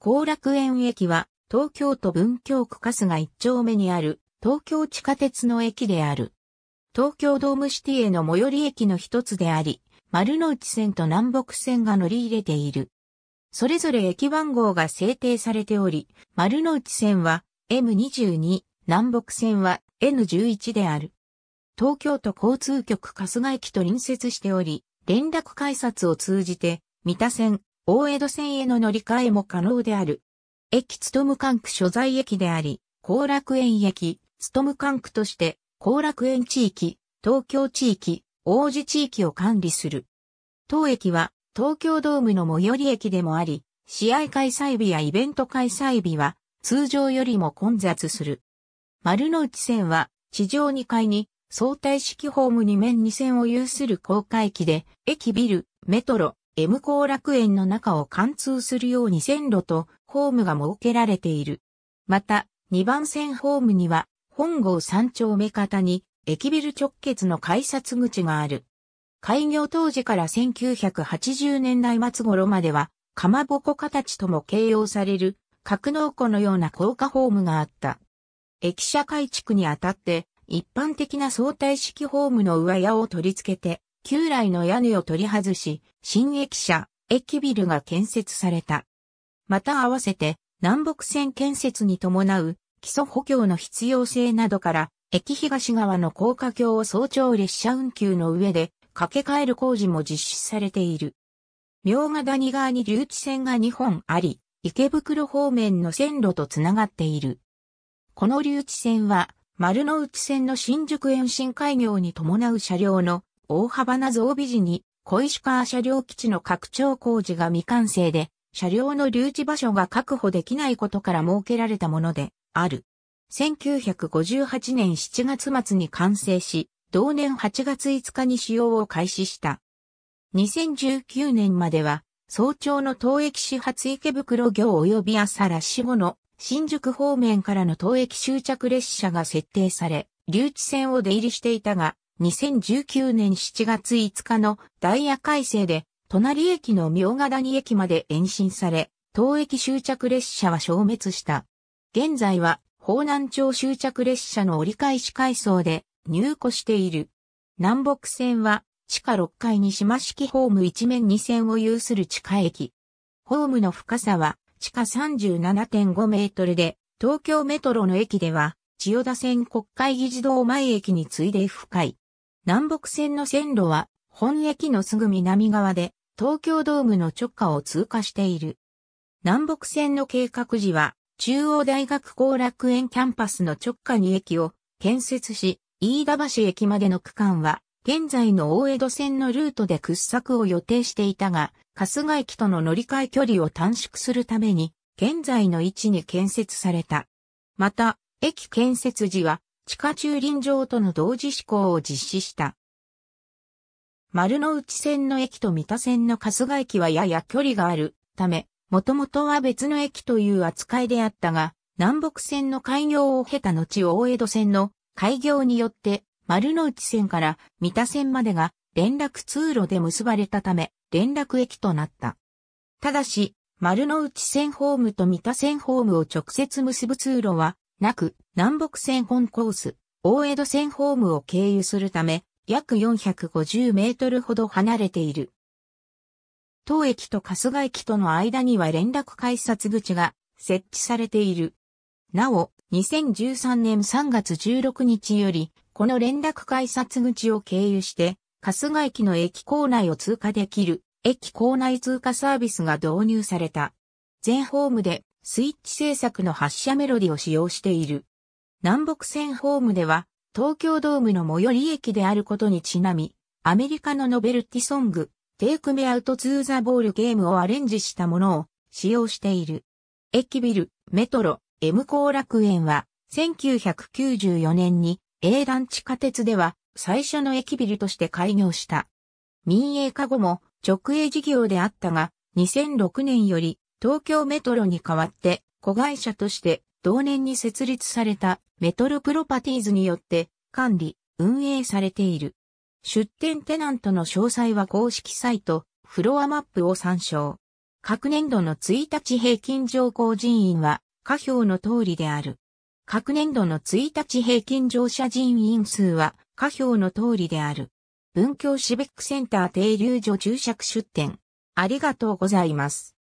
後楽園駅は東京都文京区春日一丁目にある東京地下鉄の駅である。東京ドームシティへの最寄り駅の一つであり、丸の内線と南北線が乗り入れている。それぞれ駅番号が制定されており、丸の内線は M22、南北線は N11 である。東京都交通局春日駅と隣接しており、連絡改札を通じて、三田線、大江戸線への乗り換えも可能である。駅つとむ管区所在駅であり、後楽園駅、つとむ管区として、後楽園地域、東京地域、王子地域を管理する。当駅は、東京ドームの最寄り駅でもあり、試合開催日やイベント開催日は、通常よりも混雑する。丸の内線は、地上2階に、相対式ホーム2面2線を有する高架駅で、駅ビル、メトロ、M 後楽園の中を貫通するように線路とホームが設けられている。また、2番線ホームには、本郷三丁目方に、駅ビル直結の改札口がある。開業当時から1980年代末頃までは、かまぼこ形とも形容される、格納庫のような高架ホームがあった。駅舎改築にあたって、一般的な相対式ホームの上屋を取り付けて、旧来の屋根を取り外し、新駅舎、駅ビルが建設された。また合わせて、南北線建設に伴う基礎補強の必要性などから、駅東側の高架橋を早朝列車運休の上で掛け替える工事も実施されている。明ヶ谷側に留置線が2本あり、池袋方面の線路とつながっている。この留置線は、丸の内線の新宿延伸開業に伴う車両の大幅な増備時に、小石川車両基地の拡張工事が未完成で、車両の留置場所が確保できないことから設けられたもので、ある。1958年7月末に完成し、同年8月5日に使用を開始した。2019年までは、早朝の東駅始発池袋行及び朝ラッシュ後の新宿方面からの東駅終着列車が設定され、留置線を出入りしていたが、2019年7月5日のダイヤ改正で、隣駅の明ヶ谷駅まで延伸され、当駅終着列車は消滅した。現在は、方南町終着列車の折り返し階層で入庫している。南北線は、地下6階に島式ホーム一面2線を有する地下駅。ホームの深さは、地下37.5メートルで、東京メトロの駅では、千代田線国会議事堂前駅に次いで深い。南北線の線路は本駅のすぐ南側で東京ドームの直下を通過している。南北線の計画時は中央大学後楽園キャンパスの直下に駅を建設し、飯田橋駅までの区間は現在の大江戸線のルートで掘削を予定していたが、春日駅との乗り換え距離を短縮するために現在の位置に建設された。また、駅建設時は地下駐輪場との同時施行を実施した。丸の内線の駅と三田線の春日駅はやや距離があるため、もともとは別の駅という扱いであったが、南北線の開業を経た後大江戸線の開業によって丸の内線から三田線までが連絡通路で結ばれたため連絡駅となった。ただし、丸の内線ホームと三田線ホームを直接結ぶ通路はなく、南北線本コース、大江戸線ホームを経由するため、約450メートルほど離れている。当駅と春日駅との間には連絡改札口が設置されている。なお、2013年3月16日より、この連絡改札口を経由して、春日駅の駅構内を通過できる、駅構内通過サービスが導入された。全ホームでスイッチ製作の発車メロディを使用している。南北線ホームでは、東京ドームの最寄り駅であることにちなみ、アメリカのノベルティソング、テイクメアウトツーザボールゲームをアレンジしたものを使用している。駅ビル、メトロ、M ク楽園は、1994年に、英団地下鉄では、最初の駅ビルとして開業した。民営化後も、直営事業であったが、2006年より東京メトロに代わって子会社として同年に設立されたメトロプロパティーズによって管理、運営されている。出店テナントの詳細は公式サイト、フロアマップを参照。各年度の1日平均乗降人員は、下表の通りである。各年度の1日平均乗車人員数は、下表の通りである。文京シビックセンター停留所注釈出店。ありがとうございます。